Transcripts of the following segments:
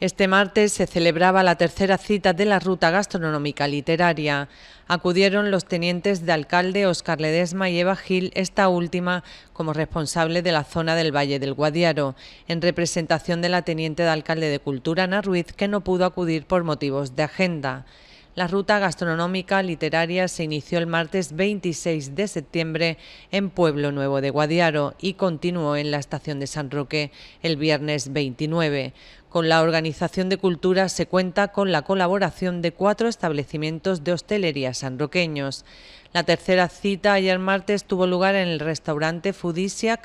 Este martes se celebraba la tercera cita de la ruta gastronómica literaria. Acudieron los tenientes de alcalde Óscar Ledesma y Eva Gil, esta última como responsable de la zona del Valle del Guadiaro, en representación de la teniente de alcalde de Cultura, Ana Ruiz, que no pudo acudir por motivos de agenda. La ruta gastronómica literaria se inició el martes 26 de septiembre en Pueblo Nuevo de Guadiaro y continuó en la estación de San Roque el viernes 29. Con la Organización de Cultura se cuenta con la colaboración de cuatro establecimientos de hostelería sanroqueños. La tercera cita ayer martes tuvo lugar en el restaurante Soto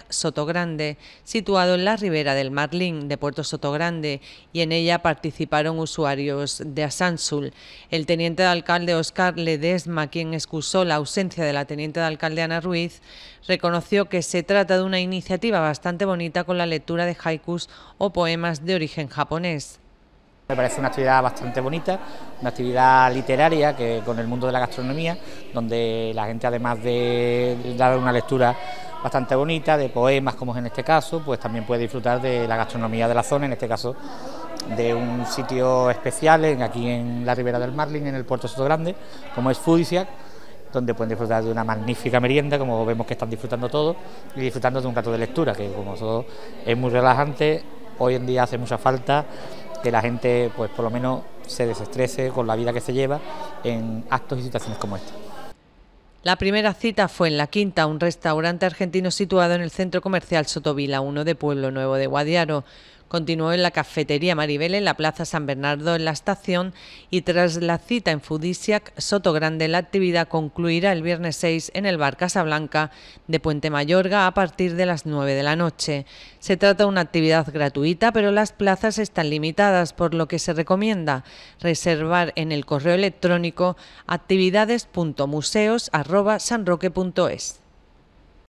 Sotogrande, situado en la ribera del Marlín de Puerto Sotogrande, y en ella participaron usuarios de Asansul. El teniente de alcalde Oscar Ledesma, quien excusó la ausencia de la teniente de alcalde Ana Ruiz, reconoció que se trata de una iniciativa bastante bonita con la lectura de haikus o poemas de origen japonés. Me parece una actividad bastante bonita, una actividad literaria que con el mundo de la gastronomía, donde la gente además de dar una lectura bastante bonita de poemas, como es en este caso, pues también puede disfrutar de la gastronomía de la zona, en este caso de un sitio especial aquí en la ribera del Marlin, en el puerto Soto Grande, como es Fudisiac... donde pueden disfrutar de una magnífica merienda, como vemos que están disfrutando todos, y disfrutando de un rato de lectura, que como todo es muy relajante, hoy en día hace mucha falta que la gente, pues por lo menos, se desestrese con la vida que se lleva en actos y situaciones como esta. La primera cita fue en La Quinta, un restaurante argentino situado en el centro comercial Sotovila 1 de Pueblo Nuevo de Guadiaro continuó en la cafetería Maribel en la Plaza San Bernardo en la estación y tras la cita en Fudisiac, Soto Grande, la actividad concluirá el viernes 6 en el bar Casablanca de Puente Mayorga a partir de las 9 de la noche. Se trata de una actividad gratuita, pero las plazas están limitadas, por lo que se recomienda reservar en el correo electrónico actividades.museos.sanroque.es.